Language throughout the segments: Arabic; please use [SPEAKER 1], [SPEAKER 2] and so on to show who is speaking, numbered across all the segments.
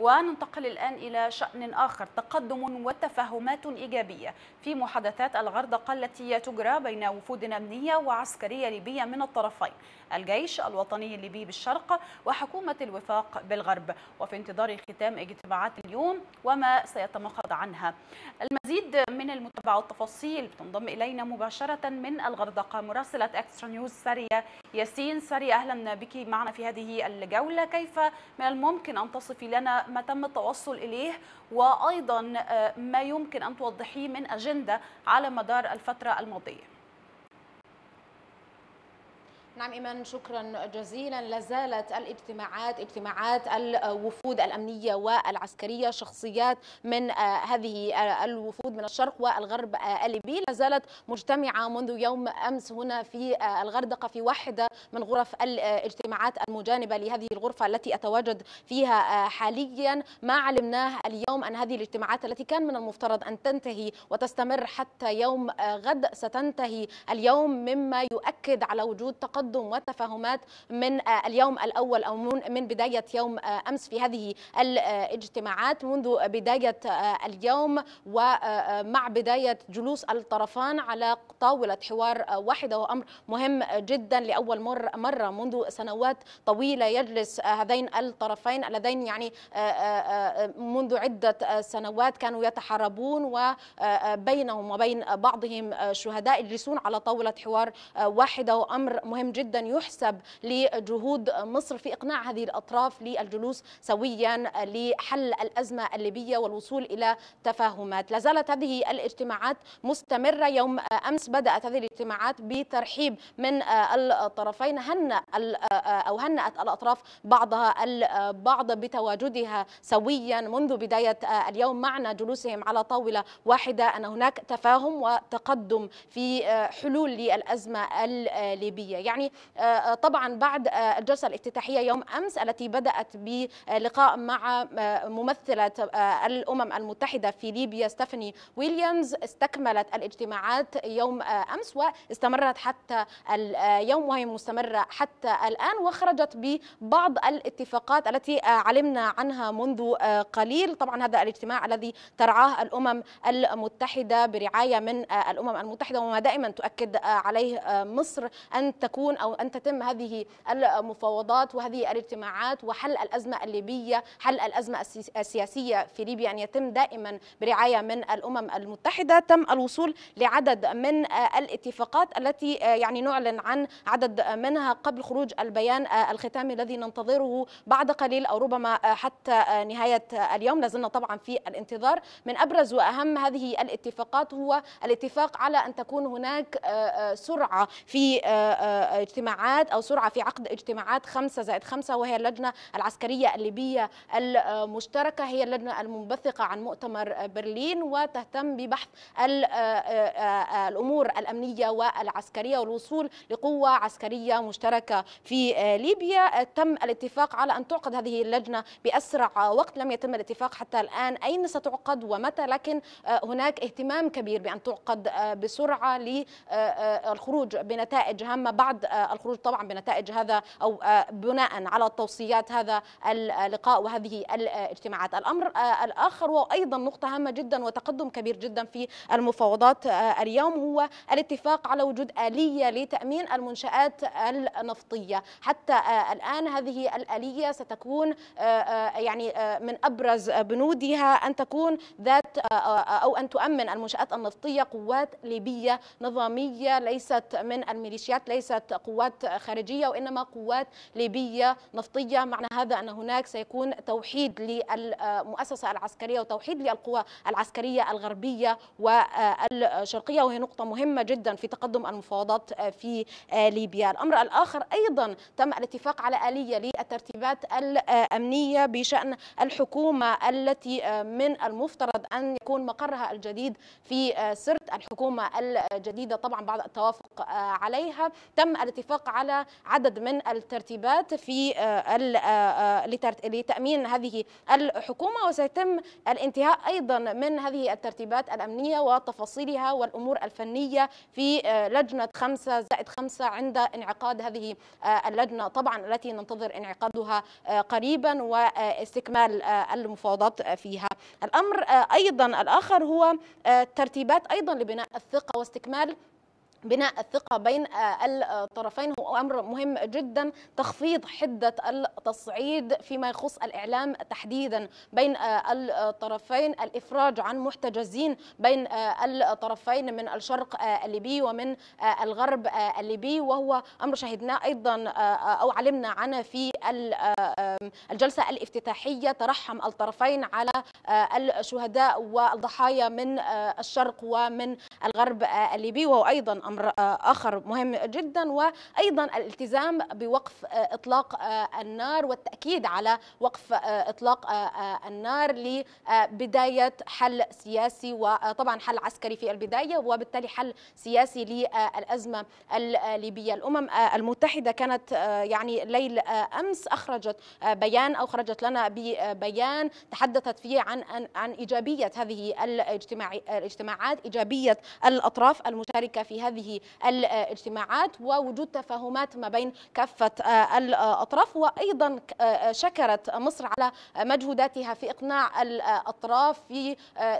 [SPEAKER 1] وننتقل الآن إلى شأن آخر تقدم وتفاهمات إيجابية في محادثات الغردقة التي تجرى بين وفود أمنية وعسكرية ليبية من الطرفين الجيش الوطني الليبي بالشرق وحكومة الوفاق بالغرب وفي انتظار ختام اجتماعات اليوم وما سيتمخض عنها المزيد من المتابعة والتفاصيل تنضم إلينا مباشرة من الغردقة مراسلة أكسترا نيوز سارية ياسين سارية أهلا بك معنا في هذه الجولة كيف من الممكن أن تصفي لنا ما تم التوصل إليه وأيضا آه، ما يمكن أن توضحيه من أجندة على مدار الفترة الماضية
[SPEAKER 2] نعم إيمان شكرا جزيلا لازالت الاجتماعات اجتماعات الوفود الأمنية والعسكرية شخصيات من آه، هذه آه، الوفود من الشرق والغرب آه، الليبي لازالت مجتمعة منذ يوم أمس هنا في الغردقة في واحدة من غرف الاجتماعات المجانبة لهذه الغرفة التي أتواجد فيها حاليا ما علمناه اليوم أن هذه الاجتماعات التي كان من المفترض أن تنتهي وتستمر حتى يوم غد ستنتهي اليوم مما يؤكد على وجود تقدم تقدم وتفاهمات من آه، اليوم الأول أو من بداية يوم آه، أمس في هذه الاجتماعات منذ بداية آه، اليوم ومع بداية جلوس الطرفان على طاولة حوار واحدة وأمر مهم جدا لأول مرة منذ سنوات طويلة يجلس هذين الطرفين اللذين يعني منذ عدة سنوات كانوا يتحاربون وبينهم وبين بعضهم شهداء يجلسون على طاولة حوار واحدة وأمر مهم جدا جدا يحسب لجهود مصر في إقناع هذه الأطراف للجلوس سويا لحل الأزمة الليبية والوصول إلى تفاهمات لا زالت هذه الاجتماعات مستمرة يوم أمس بدأت هذه الاجتماعات بترحيب من الطرفين هن أو هنأت الأطراف بعضها البعض بتواجدها سويا منذ بداية اليوم معنى جلوسهم على طاولة واحدة أن هناك تفاهم وتقدم في حلول للأزمة الليبية يعني يعني آه، آه، طبعا بعد آه، الجلسة الافتتاحية يوم أمس التي بدأت بلقاء مع ممثلة الأمم المتحدة في ليبيا ستيفاني ويليامز استكملت الاجتماعات يوم أمس واستمرت حتى اليوم وهي مستمرة حتى الآن وخرجت ببعض الاتفاقات التي علمنا عنها منذ قليل طبعا هذا الاجتماع الذي ترعاه الأمم المتحدة برعاية من الأمم المتحدة وما دائما تؤكد عليه مصر أن تكون تكون او ان تتم هذه المفاوضات وهذه الاجتماعات وحل الازمه الليبيه، حل الازمه السياسيه في ليبيا ان يتم دائما برعايه من الامم المتحده، تم الوصول لعدد من آه، الاتفاقات التي آه، يعني نعلن عن عدد منها قبل خروج البيان آه، الختامي الذي ننتظره بعد قليل او ربما حتى نهايه اليوم، لازلنا طبعا في الانتظار، من ابرز واهم هذه الاتفاقات هو الاتفاق على ان تكون هناك سرعه في اجتماعات أو سرعة في عقد اجتماعات خمسة زائد خمسة وهي اللجنة العسكرية الليبية المشتركة هي اللجنة المنبثقة عن مؤتمر برلين وتهتم ببحث آه، آه، الأمور الأمنية والعسكرية والوصول لقوة عسكرية مشتركة في ليبيا تم الاتفاق على أن تعقد هذه اللجنة بأسرع وقت لم يتم الاتفاق حتى الآن أين ستعقد ومتى لكن هناك اهتمام كبير بأن تعقد بسرعة للخروج بنتائج هامة بعد آه، الخروج طبعا بنتائج هذا او آه، بناء على توصيات هذا اللقاء آه، وهذه الاجتماعات الامر الاخر وايضا نقطه هامه جدا وتقدم كبير جدا في المفاوضات اليوم هو الاتفاق على وجود اليه لتامين المنشات النفطيه حتى الان هذه الاليه ستكون يعني من ابرز بنودها ان تكون ذات آه، آه، أو أن تؤمن المنشآت النفطية قوات ليبية نظامية ليست من الميليشيات ليست قوات خارجية وإنما قوات ليبية نفطية معنى هذا أن هناك سيكون توحيد للمؤسسة العسكرية وتوحيد للقوى العسكرية الغربية والشرقية وهي نقطة مهمة جدا في تقدم المفاوضات آه، في ليبيا الأمر الآخر أيضا تم الاتفاق على آلية للترتيبات الأمنية بشأن الحكومة التي من المفترض أن أن يكون مقرها الجديد في آه، سرت الحكومة الجديدة طبعا بعد التوافق آه، عليها تم الاتفاق على عدد من الترتيبات في آه، لتأمين هذه الحكومة وسيتم الانتهاء أيضا من هذه الترتيبات الأمنية وتفاصيلها والأمور الفنية في لجنة 5 زائد 5 عند انعقاد هذه اللجنة طبعا التي ننتظر انعقادها قريبا واستكمال المفاوضات فيها الأمر أيضا أيضا الآخر هو آه، ترتيبات أيضا لبناء الثقة واستكمال بناء الثقة بين آه، الطرفين هو أمر مهم جدا تخفيض حدة التصعيد فيما يخص الإعلام تحديدا بين آه، الطرفين الإفراج عن محتجزين بين آه، الطرفين من الشرق الليبي ومن الغرب الليبي وهو أمر شهدناه أيضا أو علمنا عنه في الجلسة الافتتاحية ترحم الطرفين على الشهداء والضحايا من الشرق ومن الغرب الليبي وهو أيضا امر آه، اخر مهم جدا وايضا الالتزام بوقف آه، اطلاق آه، النار والتاكيد على وقف اطلاق النار لبدايه حل سياسي وطبعا حل عسكري في البدايه وبالتالي حل سياسي للازمه الليبيه الامم المتحده كانت يعني ليل امس اخرجت بيان او خرجت لنا ببيان تحدثت فيه عن عن ايجابيه هذه الاجتماعات ايجابيه الاطراف المشاركه في هذه هذه الاجتماعات ووجود تفاهمات ما بين كافة آه، الأطراف وأيضا آه، آه، شكرت مصر على مجهوداتها في إقناع الأطراف في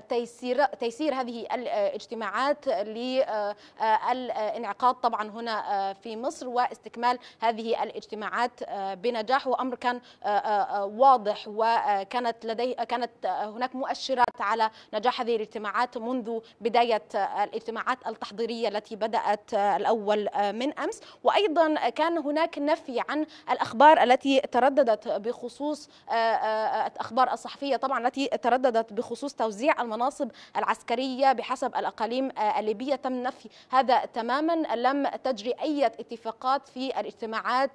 [SPEAKER 2] تيسير, تيسير هذه الاجتماعات للانعقاد طبعا هنا في مصر واستكمال هذه الاجتماعات بنجاح وأمر كان واضح وكانت لدي كانت هناك مؤشرات على نجاح هذه الاجتماعات منذ بداية الاجتماعات التحضيرية التي بدأت بدأت آه، الأول آه، من أمس وأيضا آه، كان هناك نفي عن الأخبار التي ترددت بخصوص الأخبار الصحفية طبعا التي ترددت بخصوص توزيع المناصب العسكرية بحسب الأقاليم الليبية تم نفي هذا تماما لم تجري أي اتفاقات في الاجتماعات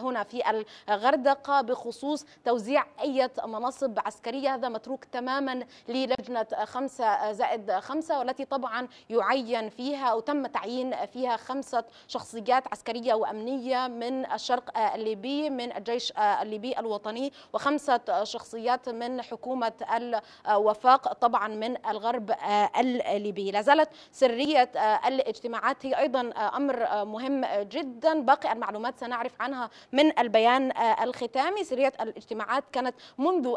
[SPEAKER 2] هنا في الغردقة بخصوص توزيع أي مناصب عسكرية هذا متروك تماما للجنة 5 زائد 5 والتي طبعا يعين فيها وتم تعيين تعيين فيها خمسة شخصيات عسكرية وأمنية من الشرق الليبي من الجيش الليبي الوطني وخمسة شخصيات من حكومة الوفاق طبعا من الغرب الليبي لا زالت سرية الاجتماعات هي أيضا أمر مهم جدا باقي المعلومات سنعرف عنها من البيان الختامي سرية الاجتماعات كانت منذ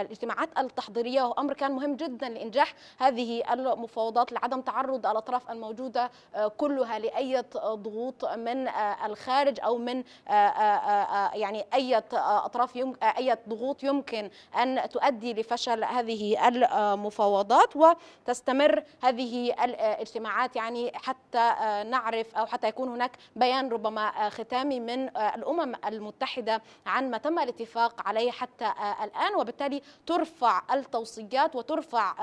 [SPEAKER 2] الاجتماعات التحضيرية وأمر كان مهم جدا لإنجاح هذه المفاوضات لعدم تعرض الأطراف الموجودة موجودة آه، كلها لأي ضغوط من آه، الخارج أو من آه، يعني أي أطراف أي ضغوط يمكن أن تؤدي لفشل هذه المفاوضات وتستمر هذه الاجتماعات يعني حتى نعرف أو حتى يكون هناك بيان ربما ختامي من الأمم المتحدة عن ما تم الاتفاق عليه حتى الآن وبالتالي ترفع التوصيات وترفع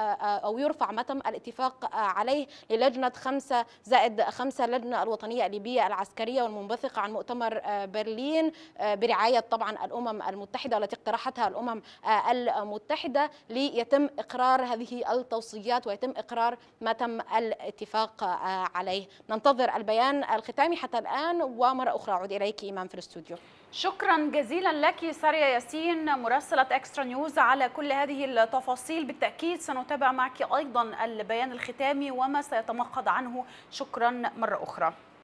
[SPEAKER 2] أو يرفع ما تم الاتفاق عليه للجنة خمسة زائد خمسة اللجنة الوطنية الليبية العسكرية والمنبثقة عن مؤتمر آه، برلين آه، برعاية طبعا الأمم المتحدة والتي اقترحتها الأمم آه، المتحدة ليتم إقرار هذه التوصيات ويتم إقرار ما تم الاتفاق عليه ننتظر البيان الختامي حتى الآن ومرة أخرى أعود إليك إيمان في الاستوديو شكرا جزيلا لك ساريا ياسين مراسلة
[SPEAKER 1] اكسترا نيوز على كل هذه التفاصيل بالتأكيد سنتابع معك أيضا البيان الختامي وما سيتمقد عنه شكرا مرة أخرى